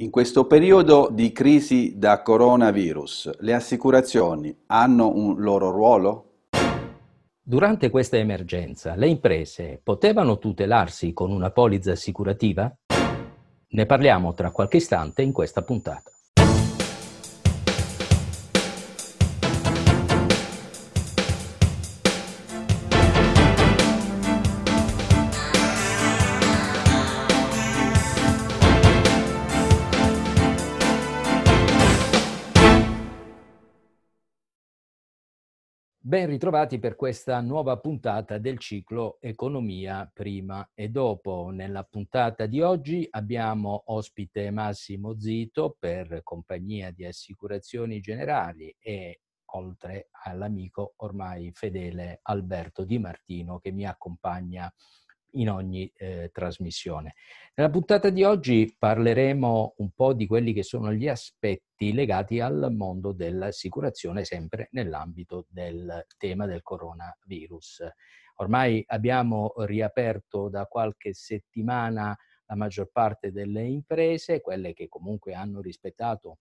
In questo periodo di crisi da coronavirus, le assicurazioni hanno un loro ruolo? Durante questa emergenza, le imprese potevano tutelarsi con una polizza assicurativa? Ne parliamo tra qualche istante in questa puntata. Ben ritrovati per questa nuova puntata del ciclo Economia prima e dopo. Nella puntata di oggi abbiamo ospite Massimo Zito per Compagnia di Assicurazioni Generali e oltre all'amico ormai fedele Alberto Di Martino che mi accompagna in ogni eh, trasmissione. Nella puntata di oggi parleremo un po' di quelli che sono gli aspetti legati al mondo dell'assicurazione, sempre nell'ambito del tema del coronavirus. Ormai abbiamo riaperto da qualche settimana la maggior parte delle imprese, quelle che comunque hanno rispettato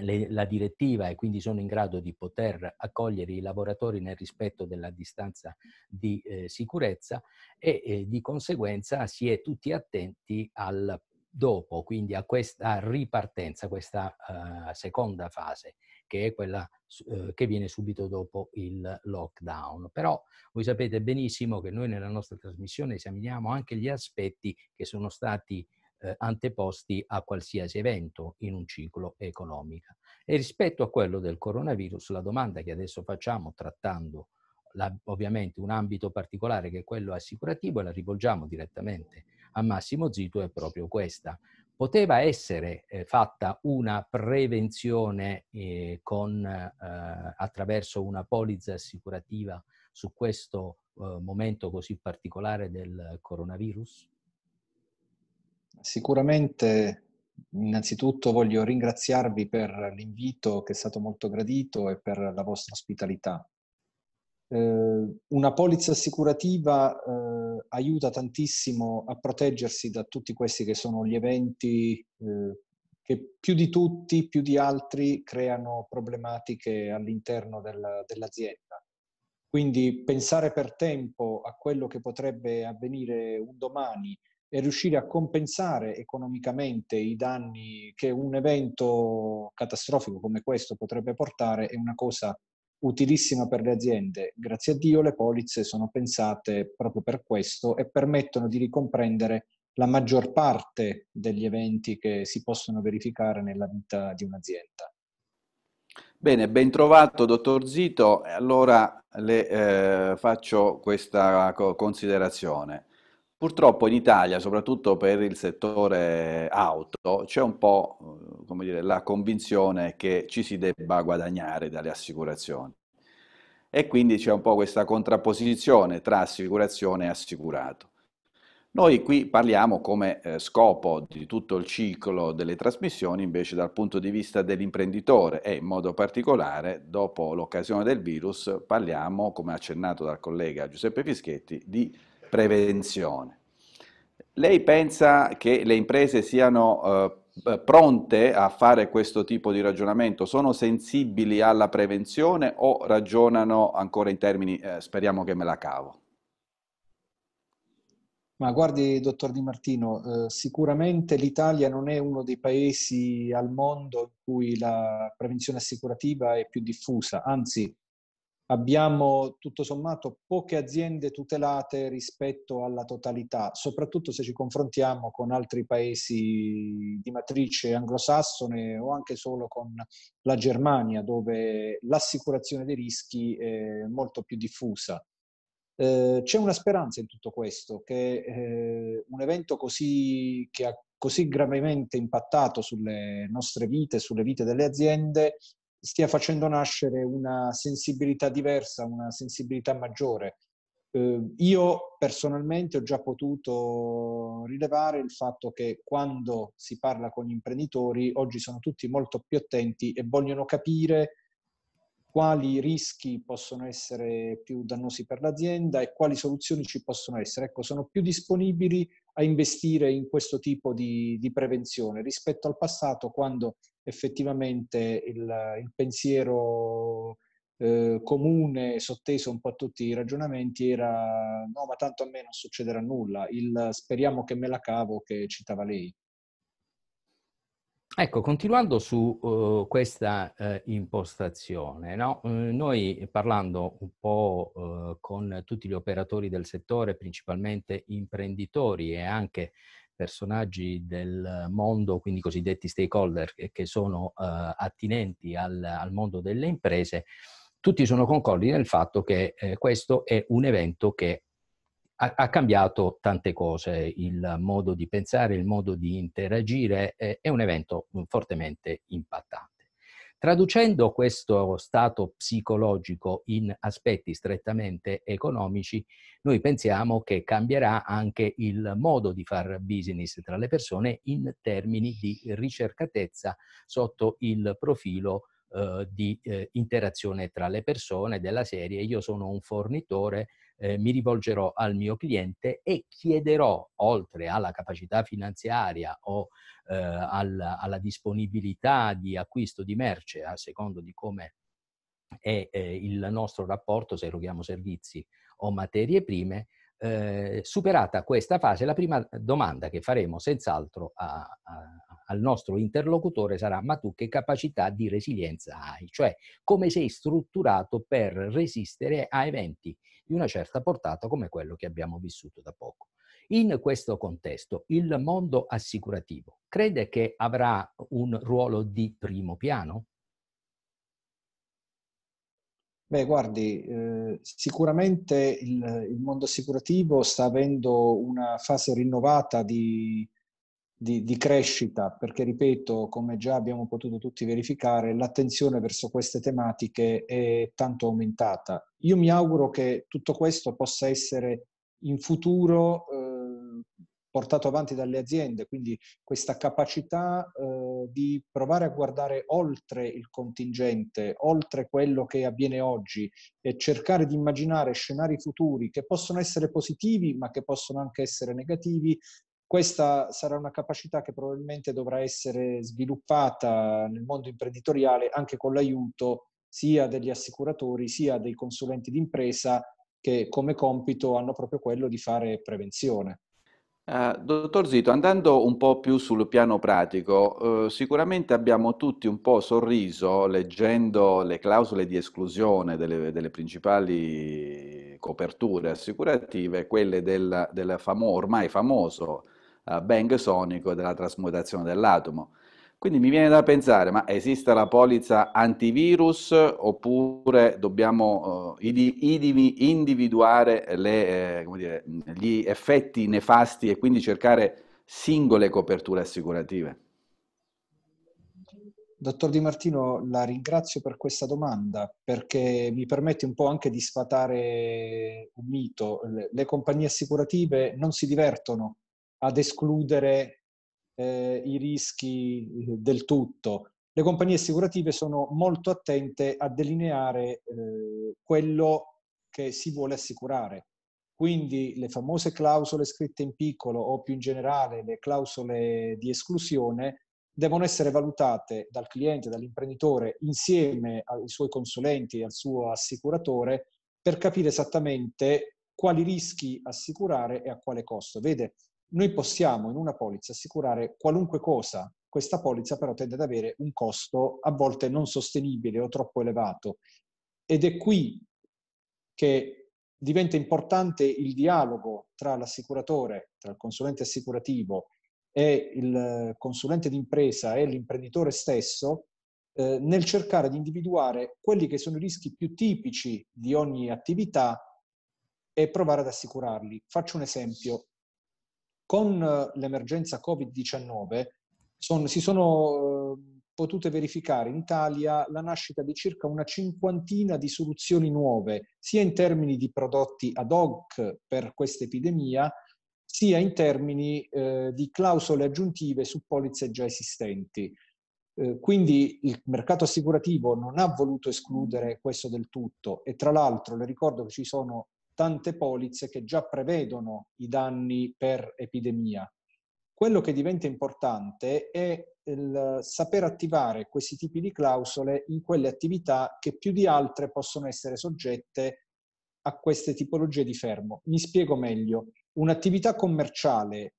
le, la direttiva e quindi sono in grado di poter accogliere i lavoratori nel rispetto della distanza di eh, sicurezza e eh, di conseguenza si è tutti attenti al dopo, quindi a questa ripartenza, questa uh, seconda fase che è quella uh, che viene subito dopo il lockdown. Però voi sapete benissimo che noi nella nostra trasmissione esaminiamo anche gli aspetti che sono stati eh, anteposti a qualsiasi evento in un ciclo economico. E rispetto a quello del coronavirus, la domanda che adesso facciamo trattando la, ovviamente un ambito particolare che è quello assicurativo e la rivolgiamo direttamente a Massimo Zito è proprio questa. Poteva essere eh, fatta una prevenzione eh, con, eh, attraverso una polizza assicurativa su questo eh, momento così particolare del coronavirus? sicuramente innanzitutto voglio ringraziarvi per l'invito che è stato molto gradito e per la vostra ospitalità. Eh, una polizza assicurativa eh, aiuta tantissimo a proteggersi da tutti questi che sono gli eventi eh, che più di tutti, più di altri, creano problematiche all'interno del, dell'azienda. Quindi pensare per tempo a quello che potrebbe avvenire un domani e riuscire a compensare economicamente i danni che un evento catastrofico come questo potrebbe portare è una cosa utilissima per le aziende. Grazie a Dio le polizze sono pensate proprio per questo e permettono di ricomprendere la maggior parte degli eventi che si possono verificare nella vita di un'azienda. Bene, ben trovato dottor Zito. Allora le eh, faccio questa considerazione. Purtroppo in Italia, soprattutto per il settore auto, c'è un po' eh, dire, la convinzione che ci si debba guadagnare dalle assicurazioni e quindi c'è un po' questa contrapposizione tra assicurazione e assicurato. Noi qui parliamo come eh, scopo di tutto il ciclo delle trasmissioni invece dal punto di vista dell'imprenditore e in modo particolare dopo l'occasione del virus parliamo, come accennato dal collega Giuseppe Fischetti, di prevenzione. Lei pensa che le imprese siano eh, pronte a fare questo tipo di ragionamento? Sono sensibili alla prevenzione o ragionano ancora in termini eh, speriamo che me la cavo? Ma guardi, dottor Di Martino, eh, sicuramente l'Italia non è uno dei paesi al mondo in cui la prevenzione assicurativa è più diffusa, anzi abbiamo tutto sommato poche aziende tutelate rispetto alla totalità, soprattutto se ci confrontiamo con altri paesi di matrice anglosassone o anche solo con la Germania, dove l'assicurazione dei rischi è molto più diffusa. Eh, c'è una speranza in tutto questo, che eh, un evento così, che ha così gravemente impattato sulle nostre vite, sulle vite delle aziende, stia facendo nascere una sensibilità diversa, una sensibilità maggiore. Eh, io personalmente ho già potuto rilevare il fatto che quando si parla con gli imprenditori, oggi sono tutti molto più attenti e vogliono capire quali rischi possono essere più dannosi per l'azienda e quali soluzioni ci possono essere. Ecco, sono più disponibili a investire in questo tipo di, di prevenzione rispetto al passato quando effettivamente il, il pensiero eh, comune sotteso un po' a tutti i ragionamenti era no ma tanto a me non succederà nulla, il speriamo che me la cavo che citava lei. Ecco, continuando su uh, questa uh, impostazione, no? uh, noi parlando un po' uhm, con tutti gli operatori del settore, principalmente imprenditori e anche personaggi del mondo, quindi cosiddetti stakeholder, che sono uhm, attinenti al, al, mondo delle imprese, tutti sono concordi nel fatto che eh, questo è un evento che ha, ha, cambiato tante cose, il modo di pensare, il modo di interagire, è, eh, è un evento mm, fortemente impattante. Traducendo questo stato psicologico in aspetti strettamente economici, noi pensiamo che cambierà anche il modo di fare business tra le persone in termini di ricercatezza sotto il profilo eh, di eh, interazione tra le persone della serie. Io sono un fornitore, eh, mi rivolgerò al mio cliente e chiederò, oltre alla capacità finanziaria o eh, alla, alla, disponibilità di acquisto di merce, a secondo di come è eh, il nostro rapporto, se eroghiamo servizi o materie prime, eh, superata questa fase, la prima domanda che faremo senz'altro a, a, al nostro interlocutore sarà ma tu che capacità di resilienza hai? Cioè come sei strutturato per resistere a eventi di una certa portata come quello che abbiamo vissuto da poco. In questo contesto il mondo assicurativo crede che avrà un ruolo di primo piano? Beh, guardi, eh, sicuramente il, il, mondo assicurativo sta avendo una fase rinnovata di, di, di crescita, perché ripeto, come già abbiamo potuto tutti verificare, l'attenzione verso queste tematiche è tanto aumentata. Io mi auguro che tutto questo possa essere in futuro eh, portato avanti dalle aziende, quindi questa capacità eh, di provare a guardare oltre il contingente, oltre quello che avviene oggi e cercare di immaginare scenari futuri che possono essere positivi ma che possono anche essere negativi questa sarà una capacità che probabilmente dovrà essere sviluppata nel mondo imprenditoriale anche con l'aiuto sia degli assicuratori sia dei consulenti d'impresa che come compito hanno proprio quello di fare prevenzione. Uh, dottor Zito, andando un po' più sul piano pratico, uh, sicuramente abbiamo tutti un po' sorriso leggendo le clausole di esclusione delle, delle principali coperture assicurative, quelle del, del famo- ormai famoso eh, bang sonico della trasmutazione dell'atomo. Quindi mi viene da pensare, ma esiste la polizza antivirus oppure dobbiamo eh, individuare le, eh, dire, gli effetti nefasti e quindi cercare singole coperture assicurative? Dottor Di Martino, la ringrazio per questa domanda perché mi permette un po' anche di sfatare un mito. Le compagnie assicurative non si divertono ad escludere eh, i rischi eh, del tutto. Le compagnie assicurative sono molto attente a delineare eh, quello che si vuole assicurare. Quindi le famose clausole scritte in piccolo o più in generale le clausole di esclusione devono essere valutate dal cliente, dall'imprenditore, insieme ai suoi consulenti e al suo assicuratore per capire esattamente quali rischi assicurare e a quale costo. Vede, noi possiamo in una polizza assicurare qualunque cosa, questa polizza però tende ad avere un costo a volte non sostenibile o troppo elevato ed è qui che diventa importante il dialogo tra l'assicuratore, tra il consulente assicurativo e il consulente d'impresa e l'imprenditore stesso eh, nel cercare di individuare quelli che sono i rischi più tipici di ogni attività e provare ad assicurarli. Faccio un esempio con eh, l'emergenza Covid-19 sono, si sono eh, potute verificare in Italia la nascita di circa una cinquantina di soluzioni nuove, sia in termini di prodotti ad hoc per questa epidemia, sia in termini eh, di clausole aggiuntive su polizze già esistenti. Eh, quindi il mercato assicurativo non ha voluto escludere questo del tutto e tra l'altro le ricordo che ci sono tante polizze che già prevedono i danni per epidemia. Quello che diventa importante è il saper attivare questi tipi di clausole in quelle attività che più di altre possono essere soggette a queste tipologie di fermo. Mi spiego meglio. Un'attività commerciale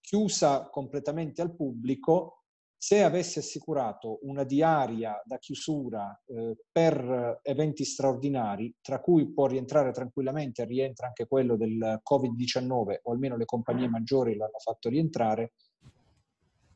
chiusa completamente al pubblico se avesse assicurato una diaria da chiusura eh, per eventi straordinari, tra cui può rientrare tranquillamente, rientra anche quello del Covid-19, o almeno le compagnie maggiori l'hanno fatto rientrare,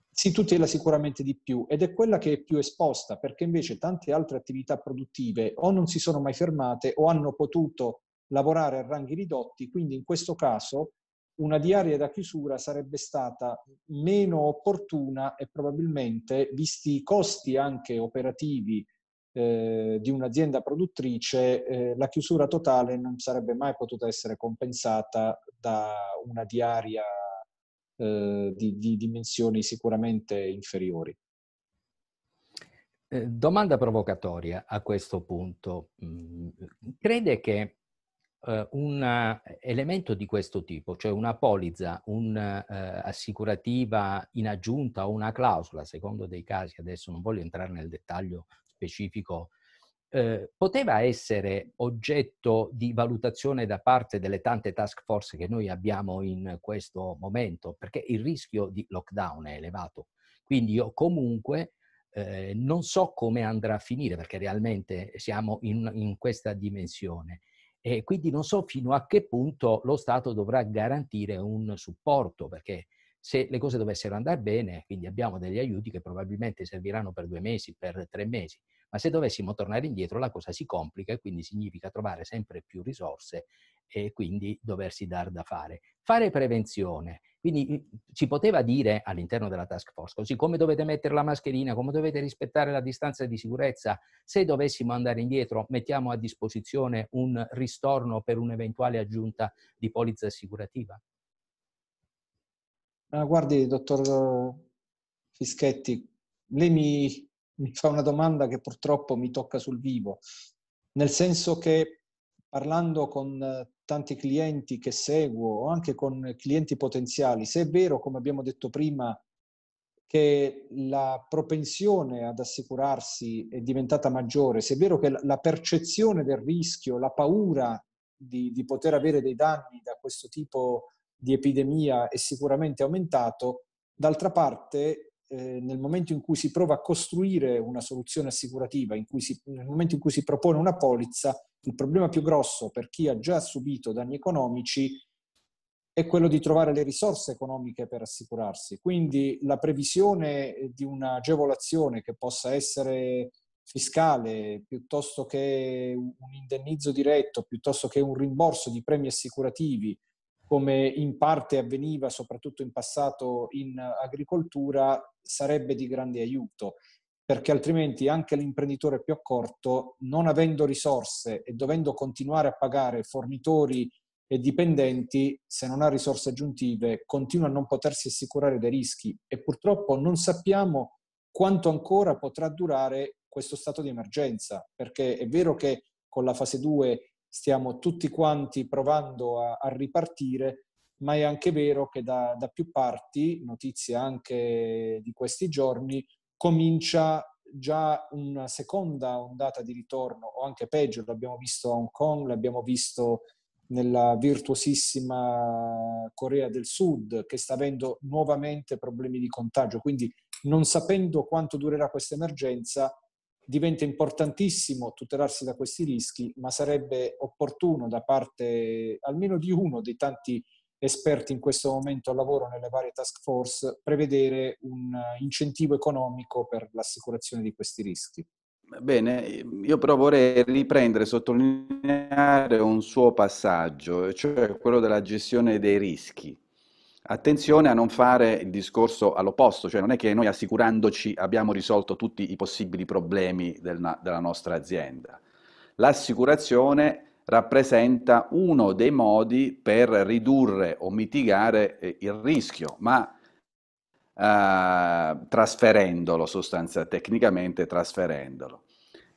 si tutela sicuramente di più ed è quella che è più esposta perché invece tante altre attività produttive o non si sono mai fermate o hanno potuto lavorare a ranghi ridotti, quindi in questo caso una diaria da chiusura sarebbe stata meno opportuna e probabilmente, visti i costi anche operativi eh, di un'azienda produttrice, eh, la chiusura totale non sarebbe mai potuta essere compensata da una diaria eh, di, di dimensioni sicuramente inferiori. Eh, domanda provocatoria a questo punto. Mm, crede che eh, un eh, elemento di questo tipo, cioè una polizza, un'assicurativa eh, in aggiunta o una clausola, secondo dei casi, adesso non voglio entrare nel dettaglio specifico, eh, poteva essere oggetto di valutazione da parte delle tante task force che noi abbiamo in questo momento, perché il rischio di lockdown è elevato. Quindi io comunque eh, non so come andrà a finire perché realmente siamo in, in questa dimensione. E quindi non so fino a che punto lo Stato dovrà garantire un supporto, perché se le cose dovessero andare bene, quindi abbiamo degli aiuti che probabilmente serviranno per due mesi, per tre mesi, ma se dovessimo tornare indietro la cosa si complica e quindi significa trovare sempre più risorse e quindi doversi dar da fare. Fare prevenzione. Quindi si mhmm, poteva dire all'interno della task force, così come dovete mettere la mascherina, come dovete rispettare la distanza di sicurezza, se dovessimo andare indietro mettiamo a disposizione un ristorno per un'eventuale aggiunta di polizza assicurativa? Ah, guardi, dottor Fischetti, lei mi, mi fa una domanda che purtroppo mi tocca sul vivo, nel senso che parlando con tanti clienti che seguo, anche con clienti potenziali, se è vero, come abbiamo detto prima, che la propensione ad assicurarsi è diventata maggiore, se è vero che la percezione del rischio, la paura di, di poter avere dei danni da questo tipo di epidemia è sicuramente aumentato, d'altra parte eh, nel momento in cui si prova a costruire una soluzione assicurativa, si, nel momento in cui si propone una polizza, il problema più grosso per chi ha già subito danni economici è quello di trovare le risorse economiche per assicurarsi. Quindi la previsione eh, di un'agevolazione che possa essere fiscale piuttosto che un indennizzo diretto, piuttosto che un rimborso di premi assicurativi come in parte avveniva soprattutto in passato in agricoltura, sarebbe di grande aiuto, perché altrimenti anche l'imprenditore più accorto, non avendo risorse e dovendo continuare a pagare fornitori e dipendenti, se non ha risorse aggiuntive, continua a non potersi assicurare dei rischi e purtroppo non sappiamo quanto ancora potrà durare questo stato di emergenza, perché è vero che con la fase 2 stiamo tutti quanti provando a, a ripartire, ma è anche vero che da, da più parti, notizie anche di questi giorni, comincia già una seconda ondata di ritorno, o anche peggio, l'abbiamo visto a Hong Kong, l'abbiamo visto nella virtuosissima Corea del Sud che sta avendo nuovamente problemi di contagio. Quindi non sapendo quanto durerà questa emergenza, diventa importantissimo tutelarsi da questi rischi, ma sarebbe opportuno da parte almeno di uno dei tanti esperti in questo momento al lavoro nelle varie task force prevedere un incentivo economico per l'assicurazione di questi rischi. Bene, io però vorrei riprendere, sottolineare un suo passaggio, cioè quello della gestione dei rischi. Attenzione a non fare il discorso all'opposto, cioè non è che noi assicurandoci abbiamo risolto tutti i possibili problemi del, della nostra azienda. L'assicurazione rappresenta uno dei modi per ridurre o mitigare eh, il rischio, ma eh, trasferendolo sostanzialmente, tecnicamente trasferendolo.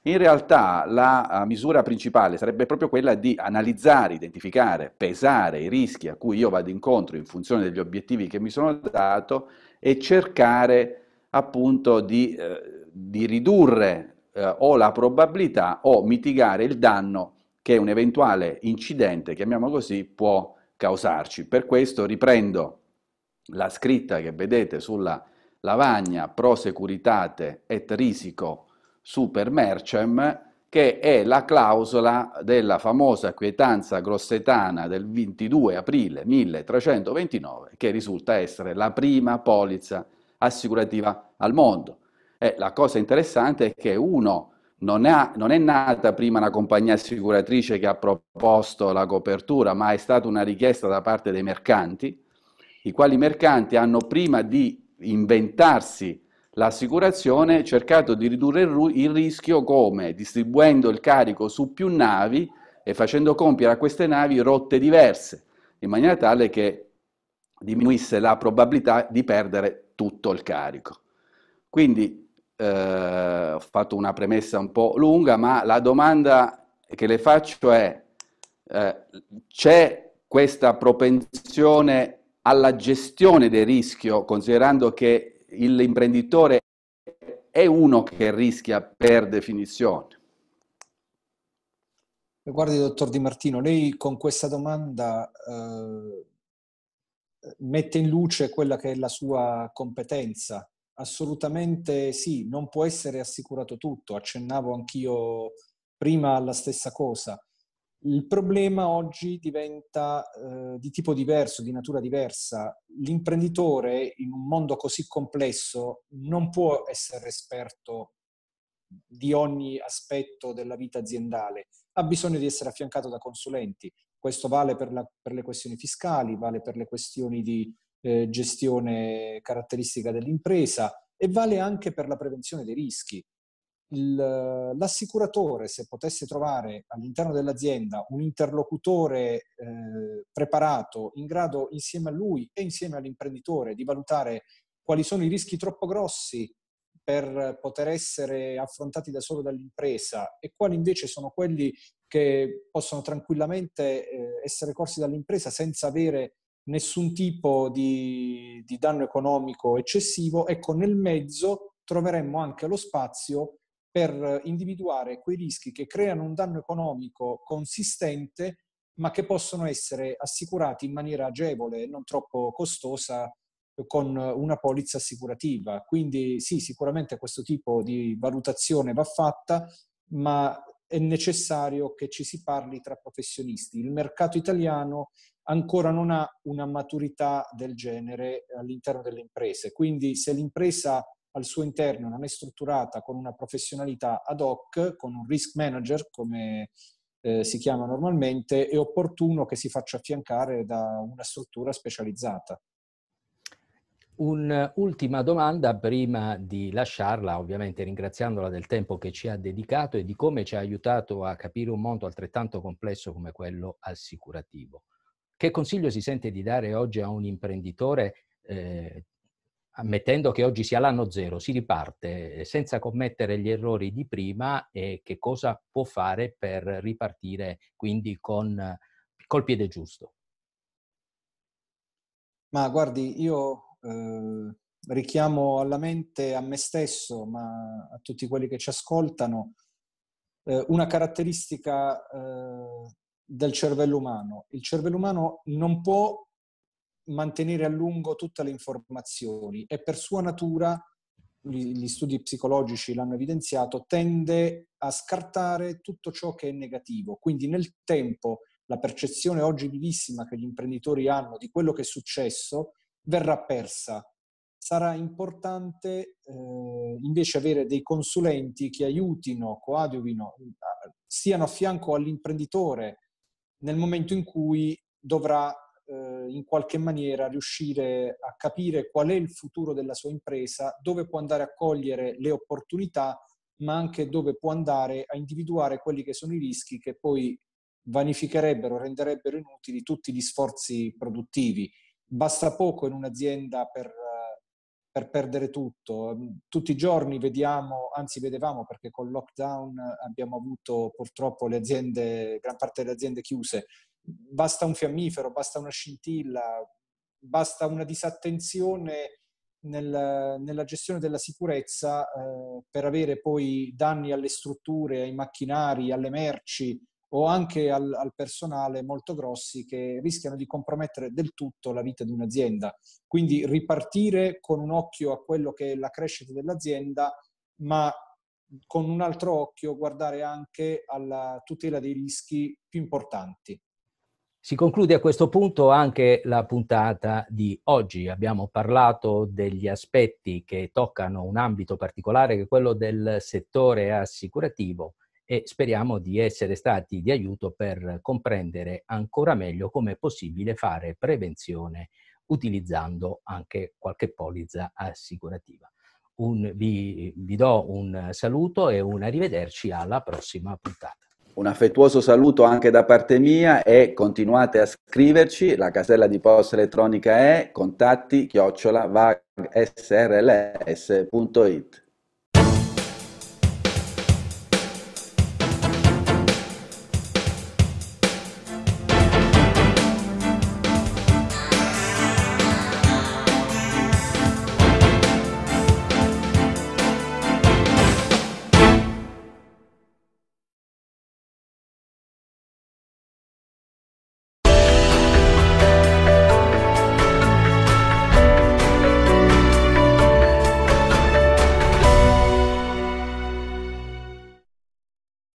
In realtà la eh, misura principale sarebbe proprio quella di analizzare, identificare, pesare i rischi a cui io vado incontro in funzione degli obiettivi che mi sono dato e cercare appunto di, eh, di ridurre eh, o la probabilità o mitigare il danno che un eventuale incidente, chiamiamolo così, può causarci. Per questo riprendo la scritta che vedete sulla lavagna pro securitate et risico super mercem, che è la clausola della famosa quietanza grossetana del 22 aprile 1329, che risulta essere la prima polizza assicurativa al mondo. E la cosa interessante è che uno non, ha, non è nata prima una compagnia assicuratrice che ha proposto la copertura, ma è stata una richiesta da parte dei mercanti, i quali mercanti hanno prima di inventarsi l'assicurazione ha cercato di ridurre il rischio come? Distribuendo il carico su più navi e facendo compiere a queste navi rotte diverse, in maniera tale che diminuisse la probabilità di perdere tutto il carico. Quindi eh, ho fatto una premessa un po' lunga, ma la domanda che le faccio è, eh, c'è questa propensione alla gestione del rischio, considerando che l'imprenditore è uno che rischia per definizione. Eh, guardi, dottor Di Martino, lei con questa domanda eh, mette in luce quella che è la sua competenza. Assolutamente sì, non può essere assicurato tutto, accennavo anch'io prima alla stessa cosa. Il problema oggi diventa eh, di tipo diverso, di natura diversa. L'imprenditore in un mondo così complesso non può essere esperto di ogni aspetto della vita aziendale, ha bisogno di essere affiancato da consulenti. Questo vale per, la, per le questioni fiscali, vale per le questioni di eh, gestione caratteristica dell'impresa e vale anche per la prevenzione dei rischi il, l'assicuratore, se potesse trovare all'interno dell'azienda un interlocutore eh, preparato, in grado insieme a lui e insieme all'imprenditore di valutare quali sono i rischi troppo grossi per poter essere affrontati da solo dall'impresa e quali invece sono quelli che possono tranquillamente eh, essere corsi dall'impresa senza avere nessun tipo di, di danno economico eccessivo, ecco nel mezzo troveremmo anche lo spazio per individuare quei rischi che creano un danno economico consistente ma che possono essere assicurati in maniera agevole e non troppo costosa con una polizza assicurativa. Quindi sì, sicuramente questo tipo di valutazione va fatta, ma è necessario che ci si parli tra professionisti. Il mercato italiano ancora non ha una maturità del genere all'interno delle imprese, quindi se l'impresa al suo interno non è strutturata con una professionalità ad hoc, con un risk manager come eh, si chiama normalmente, è opportuno che si faccia affiancare da una struttura specializzata. Un'ultima eh, domanda prima di lasciarla, ovviamente ringraziandola del tempo che ci ha dedicato e di come ci ha aiutato a capire un mondo altrettanto complesso come quello assicurativo. Che consiglio si sente di dare oggi a un imprenditore eh, ammettendo che oggi sia l'anno zero, si riparte eh, senza commettere gli errori di prima e che cosa può fare per ripartire quindi con, col piede giusto? Ma guardi, io eh, richiamo alla mente a me stesso, ma a tutti quelli che ci ascoltano, eh, una caratteristica eh, del cervello umano. Il cervello umano non può mantenere a lungo tutte le informazioni e per sua natura, gli studi psicologici l'hanno evidenziato, tende a scartare tutto ciò che è negativo. Quindi nel tempo la percezione oggi vivissima che gli imprenditori hanno di quello che è successo verrà persa. Sarà importante eh, invece avere dei consulenti che aiutino, coadiuvino, eh, siano a fianco all'imprenditore nel momento in cui dovrà eh, in qualche maniera riuscire a capire qual è il futuro della sua impresa, dove può andare a cogliere le opportunità, ma anche dove può andare a individuare quelli che sono i rischi che poi vanificherebbero, renderebbero inutili tutti gli sforzi produttivi. Basta poco in un'azienda per, eh, per perdere tutto. Tutti i giorni vediamo, anzi vedevamo perché col lockdown abbiamo avuto purtroppo le aziende, gran parte delle aziende chiuse, basta un fiammifero, basta una scintilla, basta una disattenzione nel, nella gestione della sicurezza eh, per avere poi danni alle strutture, ai macchinari, alle merci o anche al, al, personale molto grossi che rischiano di compromettere del tutto la vita di un'azienda. Quindi ripartire con un occhio a quello che è la crescita dell'azienda, ma con un altro occhio guardare anche alla tutela dei rischi più importanti. Si conclude a questo punto anche la puntata di oggi. Abbiamo parlato degli aspetti che toccano un ambito particolare che è quello del settore assicurativo e speriamo di essere stati di aiuto per comprendere ancora meglio come è possibile fare prevenzione utilizzando anche qualche polizza assicurativa. Un, vi, vi do un saluto e un arrivederci alla prossima puntata. Un affettuoso saluto anche da parte mia e continuate a scriverci, la casella di posta elettronica è contatti chiocciola vagsrls.it.